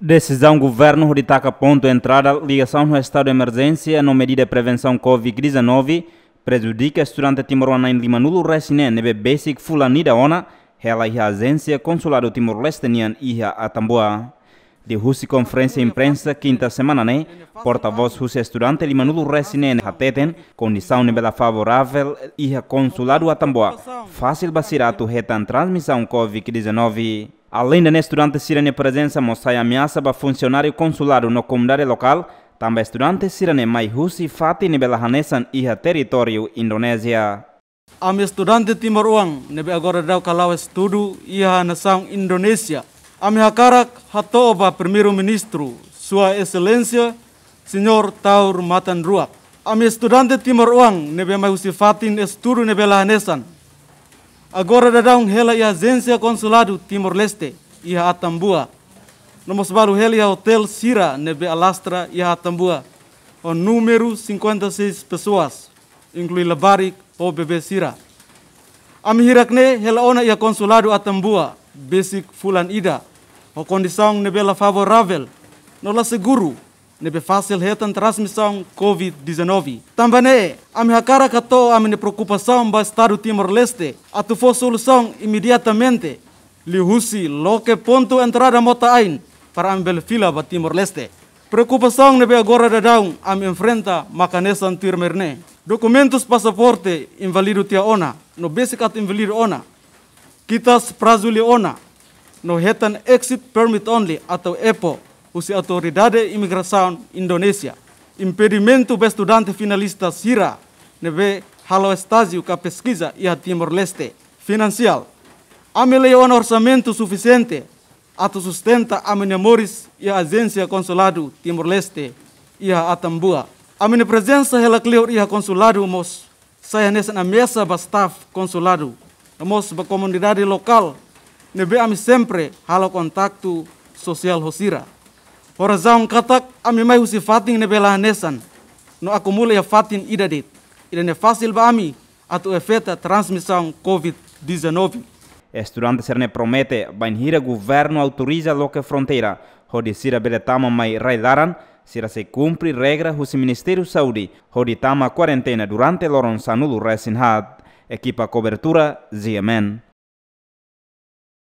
Decisão Governo destaca ponto entrada ligação no estado de emergência no medida de prevenção Covid-19 prejudica estudante timor-leste em Limanulo Resine nebe basic fulanida ona ela e a agência consular do Timor-Leste nian iha a De Rússia Conferência Imprensa, quinta semana, né? Porta-voz Rússia Estudante Limanulo Resine Hateten, condição nível favorável e a consulado atamboa Tamboa. Fácil bacirato retan transmissão Covid-19. Além de estudantes sirene presença mostrar ameaça para funcionário consular no comunidade local, também estudantes sirene mais husi fati nebe hanesan iha território Indonésia. Ami estudante Timor Uang nebe agora dau kalau estudo iha nação Indonésia. Ami hakarak hatoba primeiro ministro, sua excelência, senhor Taur Matan Ruak. Ami estudante Timor Uang nebe mai husi fati estudo nebe hanesan. Agora dadão ela e a agência consulado Timor-Leste e a Atambua. Nós baru ela a hotel Sira nebe Alastra e a Atambua. O número 56 pessoas, inclui Barik ou bebê Sira. Amihirakne ela ona ia a consulado Atambua, basic fulan ida. A condição la favorável, nola seguro nebe fácil hetan transmissão Covid-19. Também a minha cara catou ne minha preocupação para Timor-Leste, Atu tu for imediatamente. Lihusi loke pontu entrada mota ain para ambel fila ba Timor-Leste. Preocupação nebe agora dadão a enfrenta makanesan Tirmerne. Dokumentus passaporte invalido tia ona, no at invalido ona. Kitas prazuli ona, no hetan exit permit only atau EPO os Autoridade Imigração Indonesia, impedimento para estudante finalista Sira, neve halo estágio com pesquisa e a Timor-Leste. Financial, ameleu um orçamento suficiente ato sustenta a Minamores e a Agência Consulado Timor-Leste e a Atambua. A minha presença relacleu e consulado mos saia nessa na mesa ba staff consulado, mos ba comunidade local, nebe ami sempre halo kontaktu social hosira. Horazão katak ami mai husi fatin ne bela nesan. No acumula ya fatin ida det. Ida ne fácil ba ami atu efeta transmissão COVID-19. Estudante Cerne promete banhira governo autoriza frontera. loca fronteira. Hodisira beletama mai raidaran sira se cumpre regra husi Ministério Saúde. Hoditama quarentena durante loron sanulu resin hat. Equipa cobertura, ZMN.